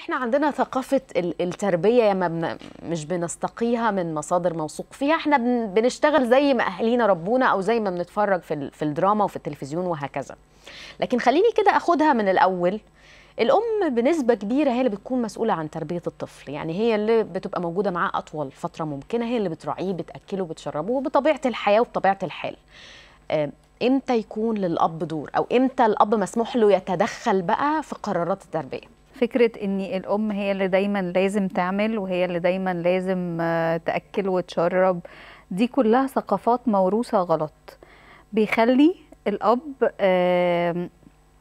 احنا عندنا ثقافه التربيه يا ما مش بنستقيها من مصادر موثوق فيها احنا بنشتغل زي ما اهالينا ربونا او زي ما بنتفرج في في الدراما وفي التلفزيون وهكذا لكن خليني كده اخدها من الاول الام بنسبه كبيره هي اللي بتكون مسؤوله عن تربيه الطفل يعني هي اللي بتبقى موجوده معاه اطول فتره ممكنه هي اللي بتراعيه بتاكله بتشربه بطبيعه الحياه وبطبيعه الحال آه، امتى يكون للاب دور او امتى الاب مسموح له يتدخل بقى في قرارات التربيه فكره ان الام هي اللي دايما لازم تعمل وهي اللي دايما لازم آه، تاكل وتشرب دي كلها ثقافات موروثه غلط بيخلي الاب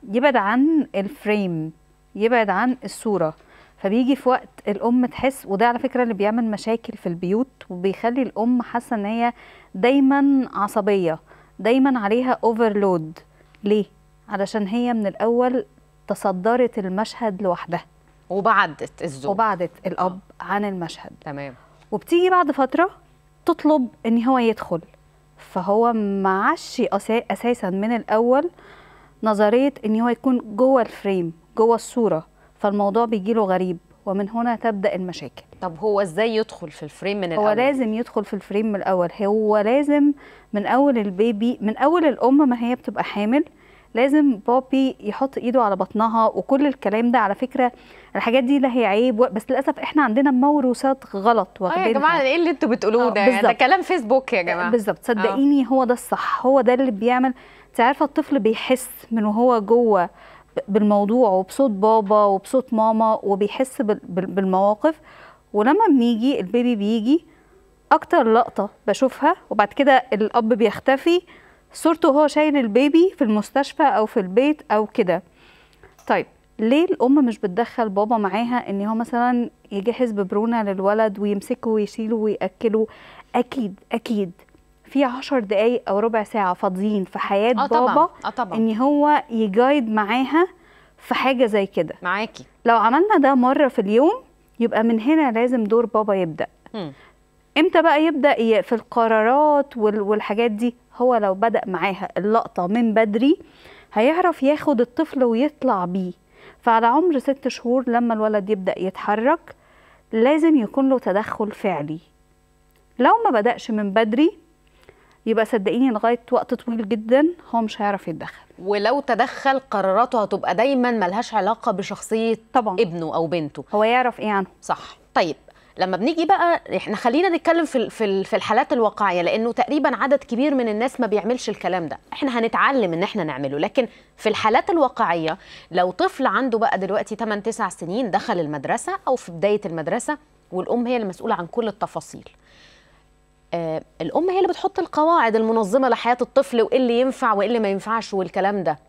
يبعد عن الفريم يبعد عن الصوره فبيجي في وقت الام تحس وده على فكره اللي بيعمل مشاكل في البيوت وبيخلي الام حاسه ان هي دايما عصبيه دايما عليها اوفرلود ليه علشان هي من الاول تصدرت المشهد لوحدها وبعدت الزوج وبعدت الاب آه. عن المشهد تمام وبتيجي بعد فتره تطلب ان هو يدخل فهو ما عاش اساسا من الاول نظريه ان هو يكون جوه الفريم جوه الصوره فالموضوع بيجي له غريب ومن هنا تبدا المشاكل طب هو ازاي يدخل في الفريم من الاول هو لازم يدخل في الفريم من الاول هو لازم من اول البيبي من اول الام ما هي بتبقى حامل لازم بابي يحط ايده على بطنها وكل الكلام ده على فكره الحاجات دي لا هي عيب بس للاسف احنا عندنا موروثات غلط آه واخدينها يا جماعه ايه اللي انتوا بتقولوه آه، ده يعني ده كلام فيسبوك يا جماعه آه، بالظبط صدقيني هو ده الصح هو ده اللي بيعمل انت عارفه الطفل بيحس من وهو جوه بالموضوع وبصوت بابا وبصوت ماما وبيحس بالمواقف ولما بنيجي البيبي بيجي اكتر لقطه بشوفها وبعد كده الاب بيختفي صورته هو شايل البيبي في المستشفى او في البيت او كده طيب ليه الام مش بتدخل بابا معاها ان هو مثلا يجهز ببرونه للولد ويمسكه ويشيله وياكله اكيد اكيد في عشر دقايق او ربع ساعه فاضيين في حياه آه بابا طبعًا. آه طبعًا. ان هو يجايد معاها في حاجه زي كده معاكي لو عملنا ده مره في اليوم يبقى من هنا لازم دور بابا يبدا م. امتى بقى يبدا في القرارات والحاجات دي هو لو بدا معاها اللقطه من بدري هيعرف ياخد الطفل ويطلع بيه فعلى عمر ست شهور لما الولد يبدا يتحرك لازم يكون له تدخل فعلي لو ما بدأش من بدري يبقى صدقيني لغايه وقت طويل جدا هو مش هيعرف يتدخل ولو تدخل قراراته هتبقى دايما ملهاش علاقه بشخصيه طبعا ابنه او بنته هو يعرف ايه عنه صح طيب لما بنيجي بقى احنا خلينا نتكلم في في الحالات الواقعيه لانه تقريبا عدد كبير من الناس ما بيعملش الكلام ده احنا هنتعلم ان احنا نعمله لكن في الحالات الواقعيه لو طفل عنده بقى دلوقتي 8 9 سنين دخل المدرسه او في بدايه المدرسه والام هي المسؤوله عن كل التفاصيل آه الام هي اللي بتحط القواعد المنظمه لحياه الطفل وايه اللي ينفع وايه اللي ما ينفعش والكلام ده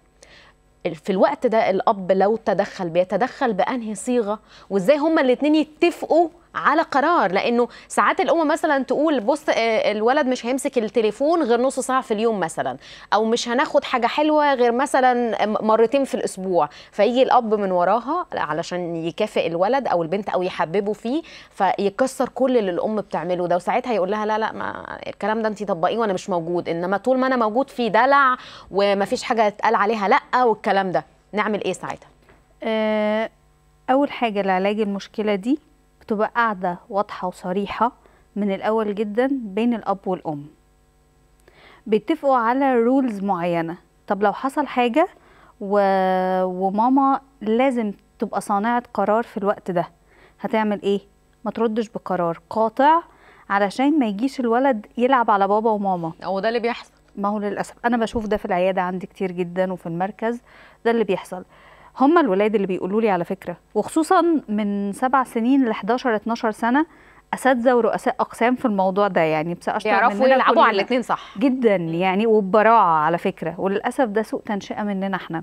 في الوقت ده الاب لو تدخل بيتدخل بانهي صيغه وازاي هما الاثنين يتفقوا على قرار لانه ساعات الام مثلا تقول بص آه، الولد مش هيمسك التليفون غير نص ساعه في اليوم مثلا او مش هناخد حاجه حلوه غير مثلا مرتين في الاسبوع فيجي الاب من وراها علشان يكافئ الولد او البنت او يحببه فيه فيكسر كل اللي الام بتعمله ده وساعتها يقول لها لا لا ما الكلام ده انت طبقيه وانا مش موجود انما طول ما انا موجود في دلع ومفيش حاجه تتقال عليها لا والكلام ده نعمل ايه ساعتها أه اول حاجه لعلاج المشكله دي تبقى قاعدة واضحة وصريحة من الأول جدا بين الأب والأم بيتفقوا على رولز معينة طب لو حصل حاجة و... وماما لازم تبقى صانعة قرار في الوقت ده هتعمل ايه ما تردش بقرار قاطع علشان ما يجيش الولد يلعب على بابا وماما هو ده اللي بيحصل ما هو للاسف انا بشوف ده في العياده عندي كتير جدا وفي المركز ده اللي بيحصل هم الولاد اللي بيقولوا لي على فكره وخصوصا من سبع سنين ل 11 12 سنه اساتذه ورؤساء اقسام في الموضوع ده يعني بس اشطر يعرفوا يلعبوا على الاثنين صح جدا يعني وببراعه على فكره وللاسف ده سوء تنشئه مننا احنا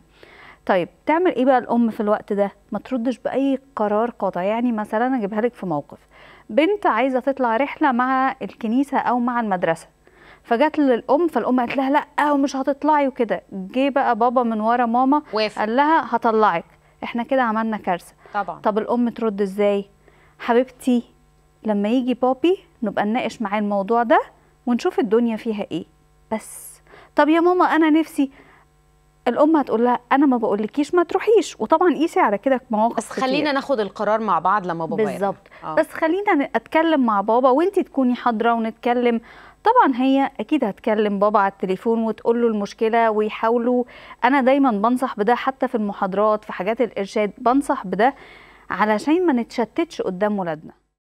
طيب تعمل ايه بقى الام في الوقت ده ما تردش باي قرار قاطع يعني مثلا اجيبها لك في موقف بنت عايزه تطلع رحله مع الكنيسه او مع المدرسه فجت للام فالام قالت لها لا ومش هتطلعي وكده جه بقى بابا من ورا ماما وافق. قال لها هطلعك احنا كده عملنا كارثه طبعا طب الام ترد ازاي حبيبتي لما يجي بابي نبقى نناقش معاه الموضوع ده ونشوف الدنيا فيها ايه بس طب يا ماما انا نفسي الام هتقول لها انا ما بقولكيش ما تروحيش وطبعا قيسي على كده مواقف بس خلينا كتير. ناخد القرار مع بعض لما بابا بالظبط آه. بس خلينا اتكلم مع بابا وانت تكوني حاضره ونتكلم طبعا هي اكيد هتكلم بابا على التليفون وتقول له المشكله ويحاولوا انا دايما بنصح بده حتى في المحاضرات في حاجات الارشاد بنصح بده علشان ما نتشتتش قدام ولادنا